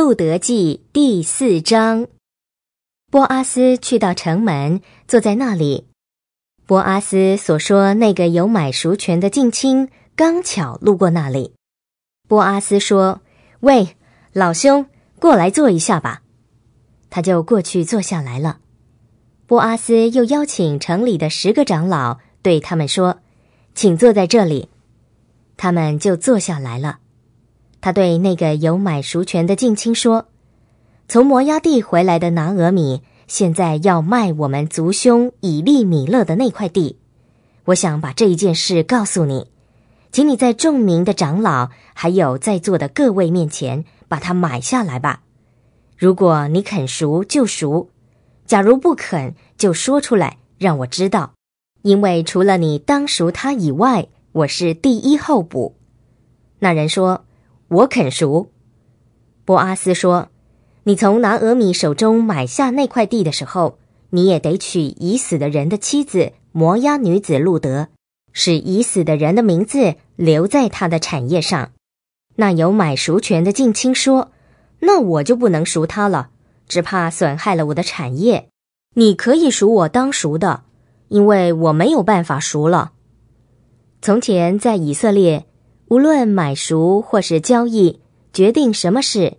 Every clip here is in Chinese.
《路德记》第四章，波阿斯去到城门，坐在那里。波阿斯所说那个有买赎权的近亲，刚巧路过那里。波阿斯说：“喂，老兄，过来坐一下吧。”他就过去坐下来了。波阿斯又邀请城里的十个长老，对他们说：“请坐在这里。”他们就坐下来了。他对那个有买赎权的近亲说：“从摩押地回来的拿俄米，现在要卖我们族兄以利米勒的那块地。我想把这一件事告诉你，请你在众民的长老还有在座的各位面前把它买下来吧。如果你肯赎就赎，假如不肯就说出来让我知道，因为除了你当赎他以外，我是第一候补。”那人说。我肯赎，波阿斯说：“你从拿俄米手中买下那块地的时候，你也得娶已死的人的妻子摩押女子路德，使已死的人的名字留在他的产业上。”那有买赎权的近亲说：“那我就不能赎他了，只怕损害了我的产业。你可以赎我当赎的，因为我没有办法赎了。”从前在以色列。无论买赎或是交易，决定什么事，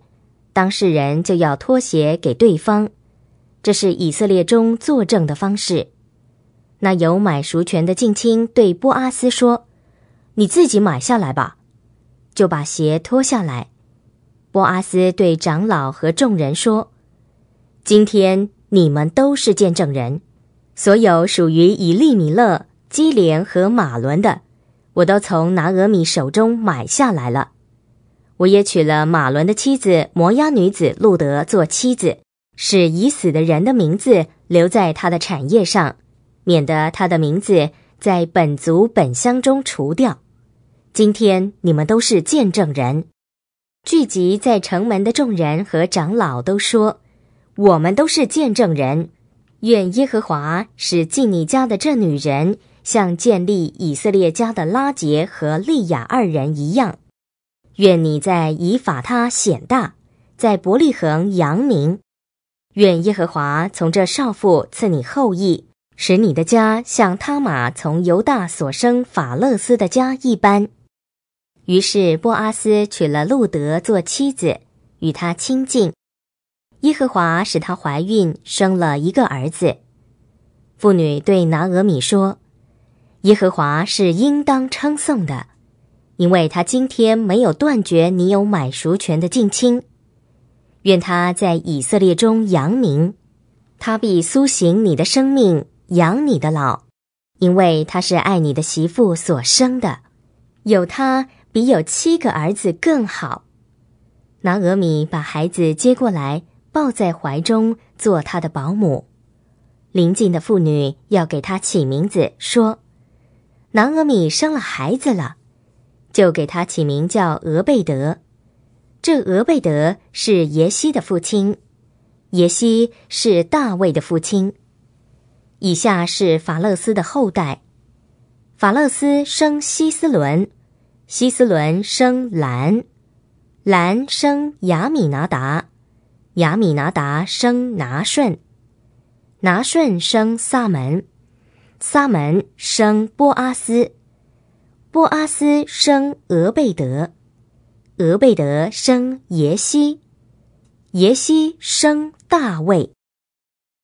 当事人就要脱鞋给对方。这是以色列中作证的方式。那有买赎权的近亲对波阿斯说：“你自己买下来吧。”就把鞋脱下来。波阿斯对长老和众人说：“今天你们都是见证人，所有属于以利米勒、基连和马伦的。”我都从拿俄米手中买下来了，我也娶了马伦的妻子摩押女子路德做妻子，使已死的人的名字留在他的产业上，免得他的名字在本族本乡中除掉。今天你们都是见证人，聚集在城门的众人和长老都说：“我们都是见证人。”愿耶和华使进你家的这女人。像建立以色列家的拉杰和利亚二人一样，愿你在以法他显大，在伯利恒扬名。愿耶和华从这少妇赐你后裔，使你的家像他玛从犹大所生法勒斯的家一般。于是波阿斯娶了路德做妻子，与他亲近。耶和华使她怀孕，生了一个儿子。妇女对拿俄米说。耶和华是应当称颂的，因为他今天没有断绝你有买赎权的近亲。愿他在以色列中扬名，他必苏醒你的生命，养你的老，因为他是爱你的媳妇所生的。有他比有七个儿子更好。拿俄米把孩子接过来，抱在怀中，做他的保姆。邻近的妇女要给他起名字，说。南阿米生了孩子了，就给他起名叫俄贝德。这俄贝德是耶西的父亲，耶西是大卫的父亲。以下是法勒斯的后代：法勒斯生希斯伦，希斯伦生兰，兰生亚米拿达，亚米拿达生拿顺，拿顺生撒门。撒门生波阿斯，波阿斯生俄贝德，俄贝德生耶西，耶西生大卫。